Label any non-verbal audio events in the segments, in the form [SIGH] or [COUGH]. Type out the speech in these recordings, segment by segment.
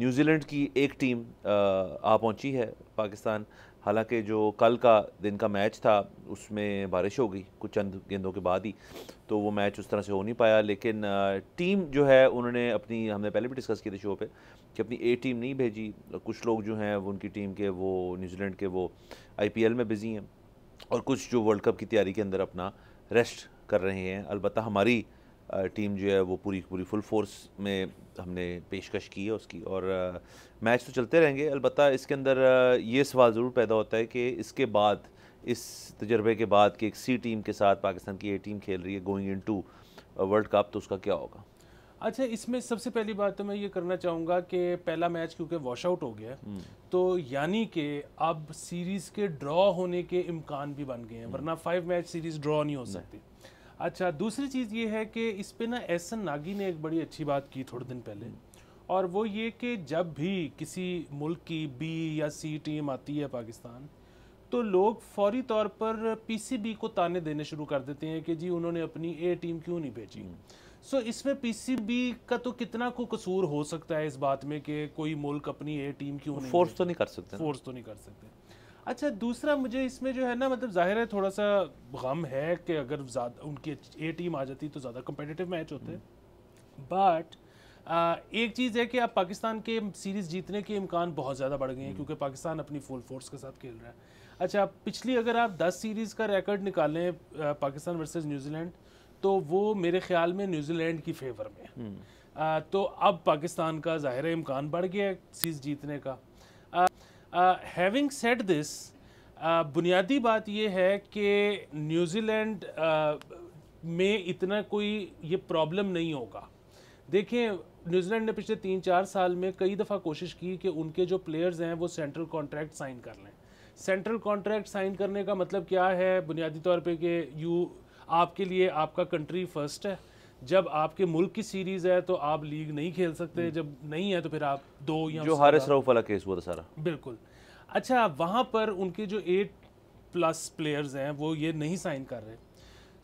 New Zealand की एक team आ पहुंची है पाकिस्तान हालांकि जो कल का दिन का मैच था उसमें बारिश हो गई कुछ चंद गेंदों के बाद ही तो वो मैच उस तरह से हो नहीं पाया लेकिन टीम जो है उन्होंने अपनी हमने पहले भी डिस्कस किए थे शो पे कि अपनी ए टीम नहीं भेजी कुछ लोग जो हैं वो उनकी टीम के वो न्यूजीलैंड के वो आईपीएल में बिज़ी हैं और कुछ जो वर्ल्ड कप की तैयारी के अंदर अपना रेस्ट कर रहे हैं अलबत् हमारी टीम जो है वो पूरी पूरी फुल फोर्स में हमने पेशकश की है उसकी और मैच तो चलते रहेंगे अलबत्त इसके अंदर ये सवाल ज़रूर पैदा होता है कि इसके बाद इस तजर्बे के बाद कि एक सी टीम के साथ पाकिस्तान की ए टीम खेल रही है going into world cup तो उसका क्या होगा अच्छा इसमें सबसे पहली बात तो मैं ये करना चाहूँगा कि पहला मैच क्योंकि वॉश आउट हो गया हम्म। तो यानी कि अब सीरीज़ के ड्रॉ होने के इम्कान भी बन गए हैं वरना फाइव मैच सीरीज़ ड्रॉ नहीं हो सकती अच्छा दूसरी चीज़ ये है कि इस पर ना एसन नागी ने एक बड़ी अच्छी बात की थोड़े दिन पहले और वो ये कि जब भी किसी मुल्क की बी या सी टीम आती है पाकिस्तान तो लोग फौरी तौर पर पीसीबी को ताने देने शुरू कर देते हैं कि जी उन्होंने अपनी ए टीम क्यों नहीं भेजी हम्म। सो so, इसमें पीसीबी का तो कितना को कसूर हो सकता है इस बात में कि कोई मुल्क अपनी ए टीम क्यों नहीं तो फोर्स तो नहीं कर सकते फोर्स तो नहीं कर सकते अच्छा दूसरा मुझे इसमें जो है ना मतलब जाहिर है थोड़ा सा गम है कि अगर उनकी ए टीम आ जाती तो ज़्यादा कम्पटिटिव मैच होते बट हम्म। एक चीज़ है कि अब पाकिस्तान के सीरीज़ जीतने के इम्कान बहुत ज़्यादा बढ़ गए हैं हम्म। क्योंकि पाकिस्तान अपनी फुल फोर्स के साथ खेल रहा है अच्छा पिछली अगर आप 10 सीरीज़ का रिकॉर्ड निकालें पाकिस्तान वर्सेस न्यूजीलैंड तो वो मेरे ख्याल में न्यूजीलैंड की फेवर में है हम्म। तो अब पाकिस्तान का ज़ाहिर इम्कान बढ़ गया है सीरीज़ जीतने का हैविंग सेड दिस बुनियादी बात यह है कि न्यूजीलैंड uh, में इतना कोई ये प्रॉब्लम नहीं होगा देखें न्यूजीलैंड ने पिछले तीन चार साल में कई दफ़ा कोशिश की कि उनके जो प्लेयर्स हैं वो सेंट्रल कॉन्ट्रैक्ट साइन कर लें सेंट्रल कॉन्ट्रैक्ट साइन करने का मतलब क्या है बुनियादी तौर पे कि यू आपके लिए आपका कंट्री फर्स्ट है जब आपके मुल्क की सीरीज है तो आप लीग नहीं खेल सकते हम्म। जब नहीं है तो फिर आप दो या जो हारिस रऊफ वाला केस हुआ था सारा बिल्कुल अच्छा वहाँ पर उनके जो एट प्लस प्लेयर्स हैं वो ये नहीं साइन कर रहे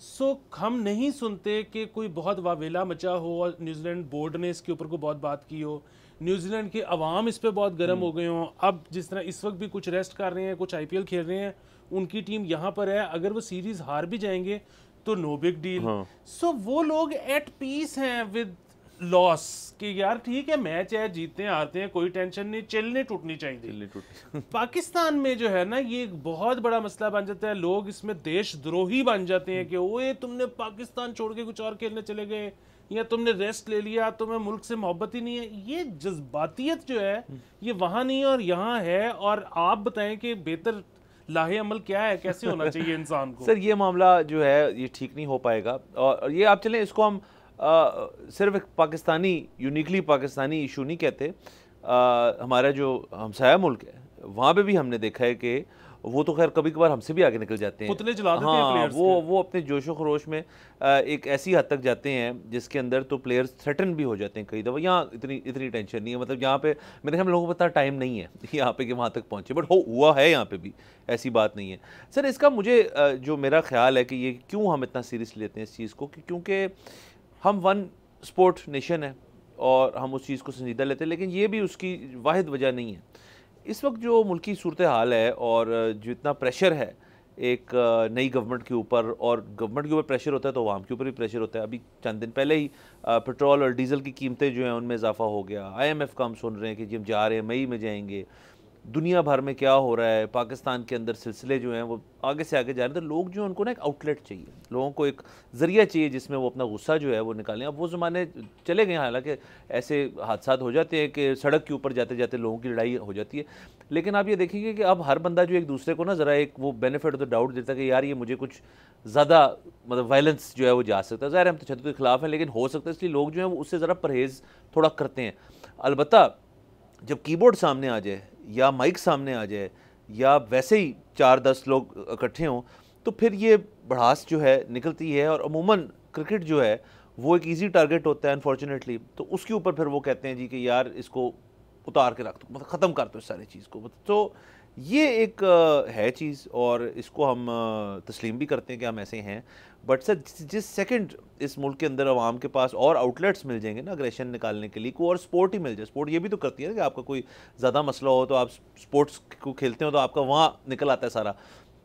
सो so, हम नहीं सुनते कि कोई बहुत वावेला मचा हो और न्यूजीलैंड बोर्ड ने इसके ऊपर को बहुत बात की हो न्यूजीलैंड के अवाम इस पर बहुत गर्म हो हम्म। गए हों अब जिस तरह इस वक्त भी कुछ रेस्ट कर रहे हैं कुछ आईपीएल खेल रहे हैं उनकी टीम यहाँ पर है अगर वो सीरीज़ हार भी जाएंगे तो नो बिग डील सो वो लोग एट पीस हैं विद लॉस कि यार ठीक है मैच है जीतते हैं हारते हैं कोई टेंशन नहीं चिलने टूटनी चाहिए टूटनी [LAUGHS] पाकिस्तान में जो है ना ये बहुत बड़ा मसला बन जाता है लोग इसमें देशद्रोही बन जाते हैं कि ओए तुमने पाकिस्तान छोड़ के कुछ और खेलने चले गए या तुमने रेस्ट ले लिया तुम्हें तो मुल्क से मोहब्बत ही नहीं है ये जज्बातियत जो है ये वहाँ नहीं है और यहाँ है और आप बताएं कि बेहतर लाहे अमल क्या है कैसे होना चाहिए इंसान को [LAUGHS] सर ये मामला जो है ये ठीक नहीं हो पाएगा और ये आप चलें इसको हम आ, सिर्फ एक पाकिस्तानी यूनिकली पाकिस्तानी इशू नहीं कहते आ, हमारा जो हमसाया मुल्क है वहाँ पर भी हमने देखा है कि वो तो खैर कभी कभार हमसे भी आगे निकल जाते हैं पुतले जला देते हाँ, हैं वो वो अपने जोशो खरोश में एक ऐसी हद तक जाते हैं जिसके अंदर तो प्लेयर्स थ्रेटन भी हो जाते हैं कई दफ़ा यहाँ इतनी इतनी टेंशन नहीं है मतलब यहाँ पे मेरे ख्याल लोगों को पता टाइम नहीं है [LAUGHS] यहाँ पे कि वहाँ तक पहुँचे बट हो हुआ है यहाँ पे भी ऐसी बात नहीं है सर इसका मुझे जो मेरा ख्याल है कि ये क्यों हम इतना सीरियस लेते हैं इस चीज़ को क्योंकि हम वन स्पोर्ट नेशन है और हम उस चीज़ को संजीदा लेते हैं लेकिन ये भी उसकी वाद वजह नहीं है इस वक्त जो मुल्की सूरत हाल है और जितना प्रेशर है एक नई गवर्नमेंट के ऊपर और गवर्नमेंट के ऊपर प्रेशर होता है तो वाम के ऊपर भी प्रेशर होता है अभी चंद दिन पहले ही पेट्रोल और डीजल की कीमतें जो हैं उनमें इजाफा हो गया आईएमएफ का हम सुन रहे हैं कि जी हम जा रहे हैं मई में जाएंगे दुनिया भर में क्या हो रहा है पाकिस्तान के अंदर सिलसिले जो हैं वो आगे से आगे जा रहे हैं तो लोग जो हैं उनको ना एक आउटलेट चाहिए लोगों को एक ज़रिया चाहिए जिसमें वो अपना गुस्सा जो है वो निकालें अब वो ज़माने चले गए हालांकि ऐसे हादसा हो जाते हैं कि सड़क के ऊपर जाते जाते लोगों की लड़ाई हो जाती है लेकिन आप ये देखेंगे कि अब हर बंदा जो एक दूसरे को ना ज़रा एक वो बेनिफिट ऑफ द डाउट देता है कि यार ये मुझे कुछ ज़्यादा मतलब वायलेंस जो है वो जा सकता है ज़ाहिर हम तशद तो के ख़िलाफ़ हैं लेकिन हो सकता है इसलिए लोग जो हैं वो उससे ज़रा परहेज़ थोड़ा करते हैं अलबत्त जब कीबोर्ड सामने आ जाए या माइक सामने आ जाए या वैसे ही चार दस लोग इकट्ठे हों तो फिर ये बढ़ास जो है निकलती है और अमूमन क्रिकेट जो है वो एक इजी टारगेट होता है अनफॉर्चुनेटली तो उसके ऊपर फिर वो कहते हैं जी कि यार इसको उतार के रख दो मतलब ख़त्म कर दो इस सारी चीज़ को मतलब तो ये एक है चीज़ और इसको हम तस्लीम भी करते हैं कि हम ऐसे हैं बट सर जिस सेकंड इस मुल्क के अंदर आवाम के पास और आउटलेट्स मिल जाएंगे ना अग्रेशन निकालने के लिए को और स्पोर्ट ही मिल जाए स्पोर्ट ये भी तो करती है ना कि आपका कोई ज़्यादा मसला हो तो आप स्पोर्ट्स को खेलते हो तो आपका वहाँ निकल आता है सारा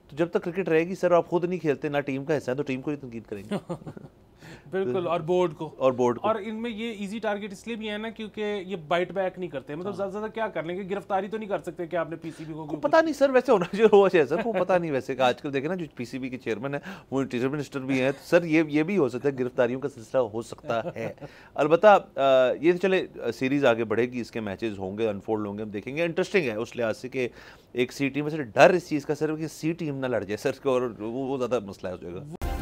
तो जब तक क्रिकेट रहेगी सर आप खुद नहीं खेलते ना टीम का हिस्सा है तो टीम को ही तनकीद करेंगे [LAUGHS] बिल्कुल और बोर्ड को और बोर्ड को। और इनमें ये इजी टारगेट इसलिए भी है ना क्योंकि ये बाइट बैक नहीं करते मतलब हाँ। ज्यादा ज्यादा क्या कर लेंगे गिरफ्तारी तो नहीं कर सकते कि आपने पीसीबी को, पता नहीं सर वैसे होना जो हुआ है सर को पता नहीं वैसे आजकल देखे ना जो पीसीबी के चेयरमैन है वो इंटीरियर मिनिस्टर भी है तो सर ये ये भी हो सकता है गिरफ्तारियों का सिलसिला हो सकता है अलबत् ये तो चले सीरीज आगे बढ़ेगी इसके मैचेज होंगे अनफोल्ड होंगे हम देखेंगे इंटरेस्टिंग है उस लिहाज से कि एक सी टीम में सर डर इस चीज़ का सर कि सी टीम ना लड़ जाए सर और वो ज़्यादा मसला हो जाएगा